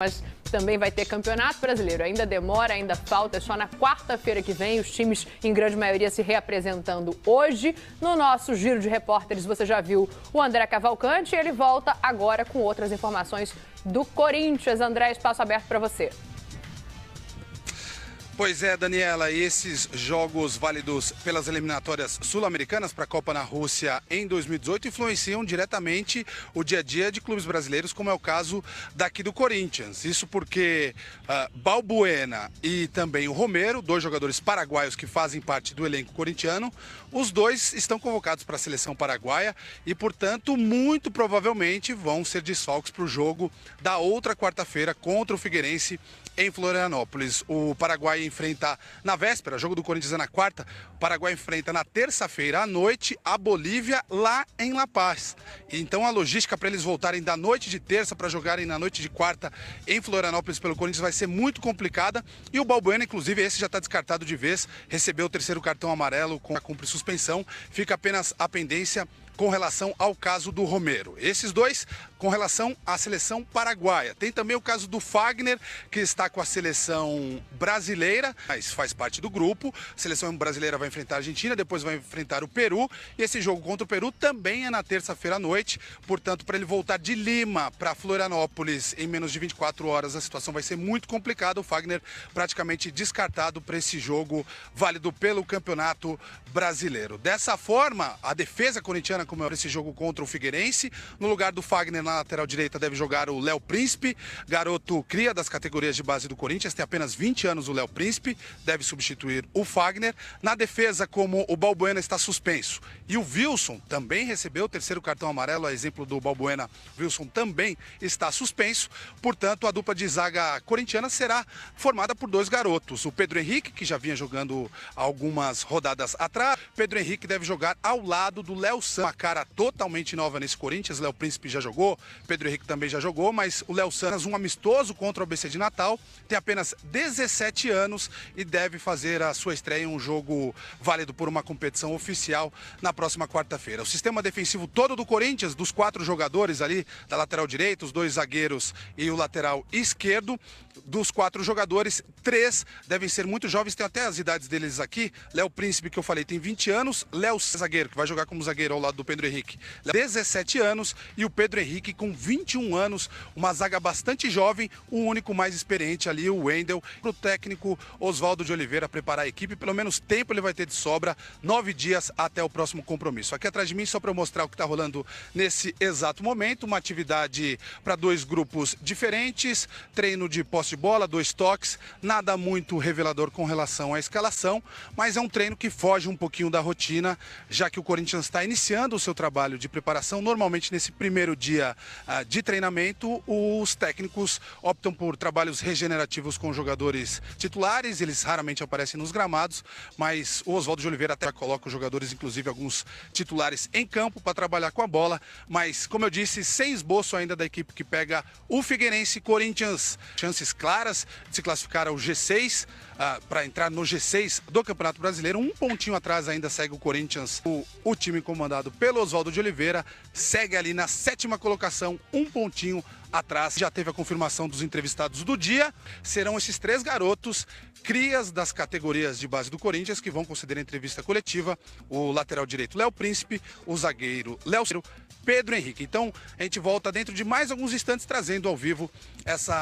Mas também vai ter campeonato brasileiro. Ainda demora, ainda falta. É só na quarta-feira que vem. Os times, em grande maioria, se reapresentando hoje. No nosso giro de repórteres, você já viu o André Cavalcante. Ele volta agora com outras informações do Corinthians. André, espaço aberto para você. Pois é, Daniela, e esses jogos válidos pelas eliminatórias sul-americanas para a Copa na Rússia em 2018 influenciam diretamente o dia a dia de clubes brasileiros, como é o caso daqui do Corinthians. Isso porque uh, Balbuena e também o Romero, dois jogadores paraguaios que fazem parte do elenco corintiano, os dois estão convocados para a seleção paraguaia e, portanto, muito provavelmente vão ser desfalques para o jogo da outra quarta-feira contra o Figueirense em Florianópolis. O Paraguai enfrenta na véspera, jogo do Corinthians é na quarta, o Paraguai enfrenta na terça-feira à noite a Bolívia lá em La Paz. Então a logística para eles voltarem da noite de terça para jogarem na noite de quarta em Florianópolis pelo Corinthians vai ser muito complicada e o Balbuena, inclusive, esse já está descartado de vez, recebeu o terceiro cartão amarelo com a cumpre suspensão, fica apenas a pendência com relação ao caso do Romero. Esses dois com relação à seleção paraguaia. Tem também o caso do Fagner, que está com a seleção brasileira, mas faz parte do grupo. A seleção brasileira vai enfrentar a Argentina, depois vai enfrentar o Peru. E esse jogo contra o Peru também é na terça-feira à noite. Portanto, para ele voltar de Lima para Florianópolis em menos de 24 horas, a situação vai ser muito complicada. O Fagner praticamente descartado para esse jogo válido pelo Campeonato Brasileiro. Dessa forma, a defesa corintiana como comemorar é esse jogo contra o Figueirense. No lugar do Fagner na lateral direita deve jogar o Léo Príncipe, garoto cria das categorias de base do Corinthians, tem apenas 20 anos o Léo Príncipe, deve substituir o Fagner. Na defesa, como o Balbuena está suspenso e o Wilson também recebeu o terceiro cartão amarelo, a exemplo do Balbuena, Wilson também está suspenso. Portanto, a dupla de zaga corintiana será formada por dois garotos, o Pedro Henrique, que já vinha jogando algumas rodadas atrás. Pedro Henrique deve jogar ao lado do Léo Sam, cara totalmente nova nesse Corinthians. Léo Príncipe já jogou, Pedro Henrique também já jogou, mas o Léo Santos, um amistoso contra o ABC de Natal, tem apenas 17 anos e deve fazer a sua estreia em um jogo válido por uma competição oficial na próxima quarta-feira. O sistema defensivo todo do Corinthians, dos quatro jogadores ali, da lateral direita, os dois zagueiros e o lateral esquerdo, dos quatro jogadores, três devem ser muito jovens, tem até as idades deles aqui. Léo Príncipe, que eu falei, tem 20 anos. Léo, zagueiro, que vai jogar como zagueiro ao lado do Pedro Henrique. 17 anos e o Pedro Henrique com 21 anos, uma zaga bastante jovem, o único mais experiente ali, o Wendel, para o técnico Oswaldo de Oliveira preparar a equipe, pelo menos tempo ele vai ter de sobra, nove dias até o próximo compromisso. Aqui atrás de mim, só para mostrar o que está rolando nesse exato momento, uma atividade para dois grupos diferentes, treino de posse de bola, dois toques, nada muito revelador com relação à escalação, mas é um treino que foge um pouquinho da rotina, já que o Corinthians está iniciando terminando o seu trabalho de preparação, normalmente nesse primeiro dia ah, de treinamento, os técnicos optam por trabalhos regenerativos com jogadores titulares, eles raramente aparecem nos gramados, mas o Oswaldo de Oliveira até coloca os jogadores, inclusive alguns titulares, em campo para trabalhar com a bola, mas como eu disse, sem esboço ainda da equipe que pega o Figueirense Corinthians. Chances claras de se classificar ao G6, ah, para entrar no G6 do Campeonato Brasileiro. Um pontinho atrás ainda segue o Corinthians, o, o time comandado pelo Oswaldo de Oliveira, segue ali na sétima colocação, um pontinho atrás. Já teve a confirmação dos entrevistados do dia. Serão esses três garotos, crias das categorias de base do Corinthians, que vão conceder a entrevista coletiva: o lateral direito Léo Príncipe, o zagueiro Léo Pedro Henrique. Então, a gente volta dentro de mais alguns instantes trazendo ao vivo essa